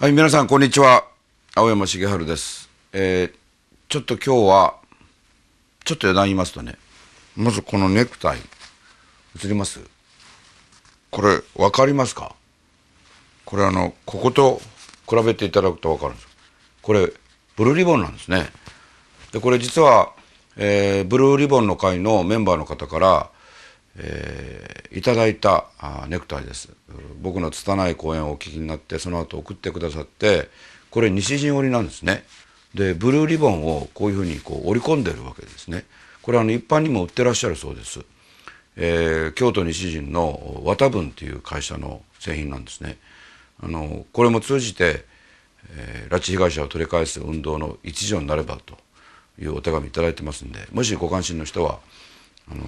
はい、皆さん、こんにちは。青山茂春です。えー、ちょっと今日は、ちょっと余談言いますとね、まずこのネクタイ、映りますこれ、わかりますかこれあの、ここと比べていただくとわかるんですこれ、ブルーリボンなんですね。で、これ実は、えー、ブルーリボンの会のメンバーの方から、えー、いただいたあネクタイです僕の拙い講演をお聞きになってその後送ってくださってこれ西陣織なんですねでブルーリボンをこういうふうにこう織り込んでるわけですねこれあの一般にも売ってらっしゃるそうです、えー、京都西陣の綿文という会社の製品なんですねあのこれも通じて、えー、拉致被害者を取り返す運動の一助になればというお手紙頂いてますんでもしご関心の人はあのー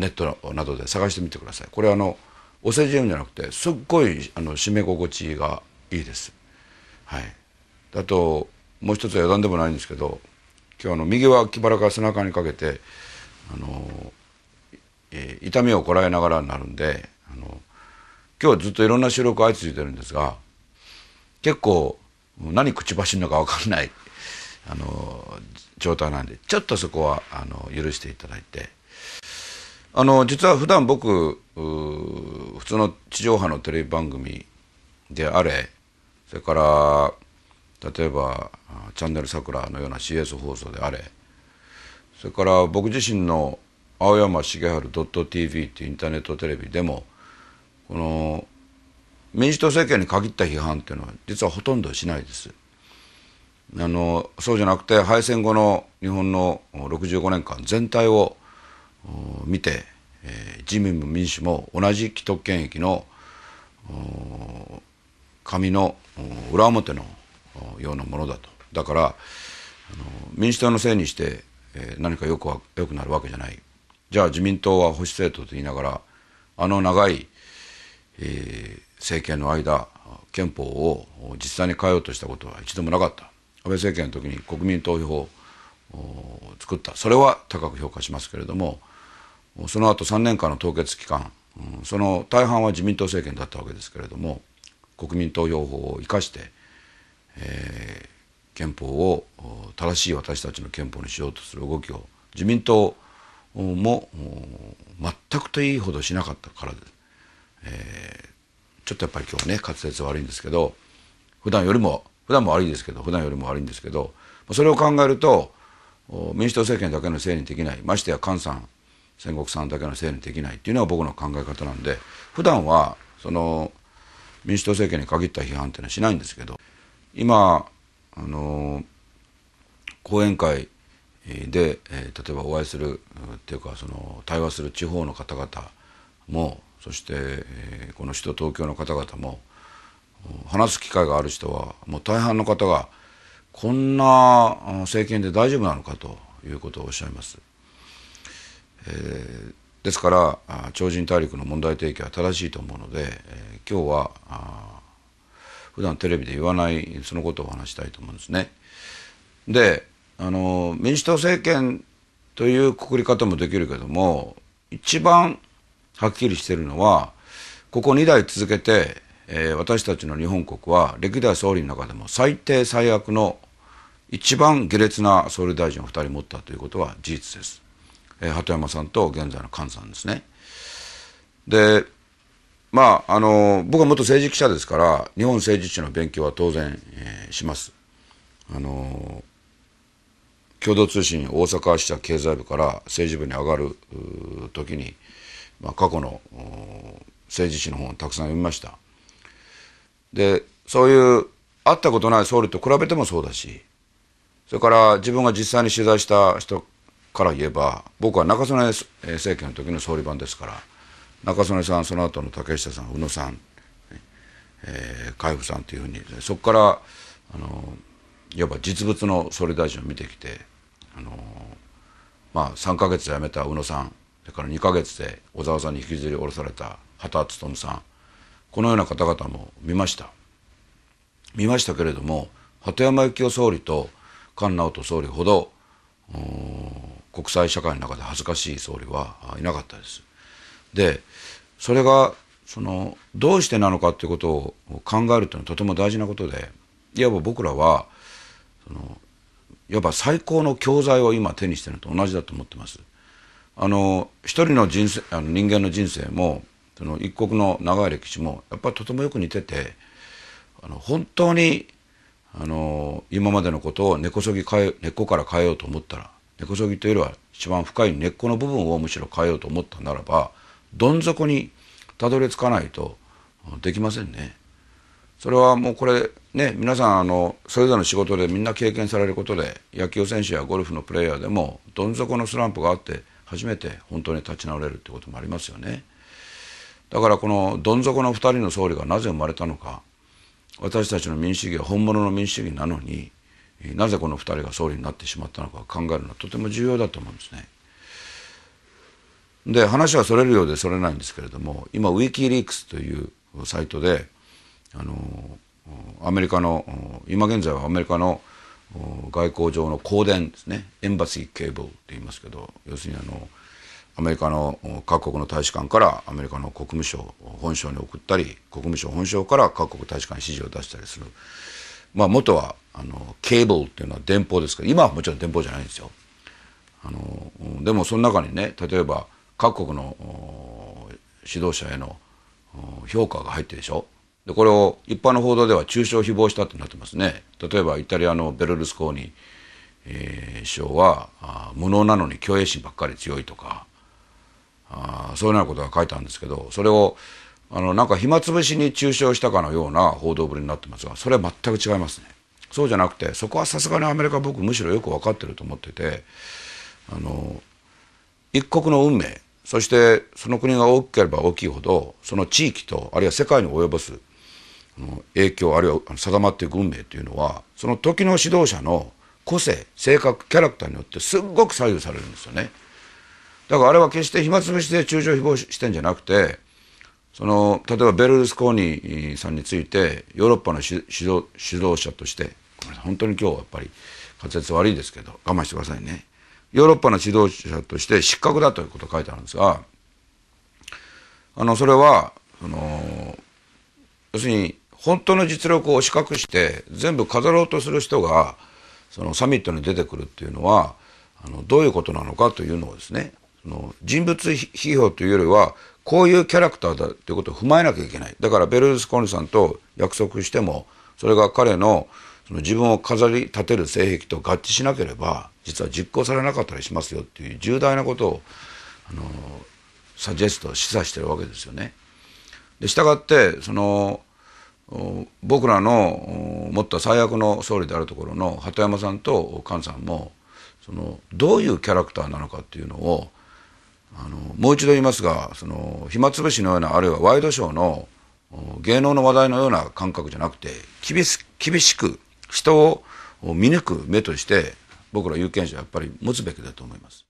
ネットなどで探してみてくださいこれあのお世辞言うんじゃなくてすっごいあの締め心地がいいですはいあともう一つは余談でもないんですけど今日あの右は脇腹から背中にかけてあの、えー、痛みをこらえながらになるんであの今日ずっといろんな収録相次いでるんですが結構何口走るのか分かんないあの状態なんでちょっとそこはあの許していただいて。あの実は普段僕普通の地上波のテレビ番組であれそれから例えば「チャンネル桜のような CS 放送であれそれから僕自身の青山茂治 .tv っていうインターネットテレビでもこの民主党政権に限った批判っていうのは実はほとんどしないです。あのそうじゃなくて敗戦後の日本の65年間全体を見て、えー、自民も民主も同じ既得権益の紙の裏表のようなものだとだからあの民主党のせいにして、えー、何かよくはよくなるわけじゃないじゃあ自民党は保守政党と言いながらあの長い、えー、政権の間憲法を実際に変えようとしたことは一度もなかった安倍政権の時に国民投票を作ったそれは高く評価しますけれどもその後3年間の凍結期間、その大半は自民党政権だったわけですけれども国民投票法を生かして、えー、憲法を正しい私たちの憲法にしようとする動きを自民党も全くといいほどしなかったからです、えー、ちょっとやっぱり今日ね滑舌悪いんですけど普段よりも普段も悪いですけど普段よりも悪いんですけどそれを考えると民主党政権だけのせいにできないましてや菅さん戦国さんだけのせいにできないっていうのが僕の考え方なんで普段はその民主党政権に限った批判っていうのはしないんですけど今あの講演会で、えー、例えばお会いするっていうかその対話する地方の方々もそして、えー、この首都東京の方々も話す機会がある人はもう大半の方がこんな政権で大丈夫なのかということをおっしゃいます。えー、ですから超人大陸の問題提起は正しいと思うので、えー、今日は普段テレビで言わないそのことをお話したいと思うんですね。であの民主党政権というくくり方もできるけども一番はっきりしてるのはここ2代続けて、えー、私たちの日本国は歴代総理の中でも最低最悪の一番下劣な総理大臣を2人持ったということは事実です。え鳩山さんと現在の菅さんですね。でまあ、あの僕は元政治記者ですから日本政治史の勉強は当然、えー、します。あの共同通信大阪支社経済部から政治部に上がる時に、まあ、過去の政治史の本をたくさん読みました。でそういう会ったことない総理と比べてもそうだしそれから自分が実際に取材した人から言えば僕は中曽根政権の時の総理版ですから中曽根さんその後の竹下さん宇野さん、えー、海部さんというふうにそこからあのいわば実物の総理大臣を見てきてあの、まあ、3か月で辞めた宇野さんそれから2か月で小沢さんに引きずり下ろされた畑勉さんこのような方々も見ました見ましたけれども鳩山幸夫総理と菅直人総理ほど国際社会の中で恥ずかしい総理はいなかったです。で、それが、その、どうしてなのかということを考えるというのはとても大事なことで、いわば僕らは、その、いわば最高の教材を今手にしているのと同じだと思ってます。あの、一人の人生、あの人間の人生も、その一国の長い歴史も、やっぱりとてもよく似てて、あの、本当に、あの、今までのことを根こそぎ変え、根っこから変えようと思ったら、根こそぎというよりは一番深い根っこの部分をむしろ変えようと思ったならばどん底にたどり着かないとできませんね。それはもうこれね皆さんあのそれぞれの仕事でみんな経験されることで野球選手やゴルフのプレーヤーでもどん底のスランプがあって初めて本当に立ち直れるってこともありますよね。だからこのどん底の2人の総理がなぜ生まれたのか私たちの民主主義は本物の民主主義なのになぜこの2人が総理になってしまったのか考えるのはとても重要だと思うんですね。で話はそれるようでそれないんですけれども今ウィキリークスというサイトであのアメリカの今現在はアメリカの外交上の香典ですねエンバシーケーブルって言いますけど要するにあのアメリカの各国の大使館からアメリカの国務省本省に送ったり国務省本省から各国大使館に指示を出したりするまあ、元はあのケーブルっていうのは電報ですけど今はもちろん電報じゃないんですよあのでもその中にね例えば各国の指導者への評価が入ってるでしょでこれを一般の報道では中傷誹謗したってなってますね例えばイタリアのベルルスコーニ、えー、首相は無能なのに虚栄心ばっかり強いとかあそういうようなことが書いてあるんですけどそれをあのなんか暇つぶしに中傷したかのような報道ぶりになってますが、それは全く違いますね。そうじゃなくて、そこはさすがにアメリカ、僕、むしろよく分かってると思ってて、あの一国の運命、そしてその国が大きければ大きいほど、その地域と、あるいは世界に及ぼす影響、あるいは定まっていく運命というのは、その時の指導者の個性、性格、キャラクターによってすっごく左右されるんですよね。だからあれは決して暇つぶしで中傷誹謗してんじゃなくて、その例えばベルルスコーニさんについてヨーロッパの指導者として本当に今日はやっぱり滑舌悪いですけど我慢してくださいねヨーロッパの指導者として失格だということが書いてあるんですがあのそれはその要するに本当の実力を資格して全部飾ろうとする人がそのサミットに出てくるっていうのはあのどういうことなのかというのをですねの人物批評というよりは、こういうキャラクターだということを踏まえなきゃいけない。だからベルスコニさんと約束しても、それが彼のその自分を飾り立てる性癖と合致しなければ、実は実行されなかったりしますよっていう重大なことを、あの、サジェスト、示唆してるわけですよね。で、従って、その、僕らの持った最悪の総理であるところの鳩山さんと菅さんもそのどういうキャラクターなのかっていうのをもう一度言いますが、その暇つぶしのような、あるいはワイドショーの芸能の話題のような感覚じゃなくて、厳し厳しく人を見抜く目として、僕ら有権者はやっぱり持つべきだと思います。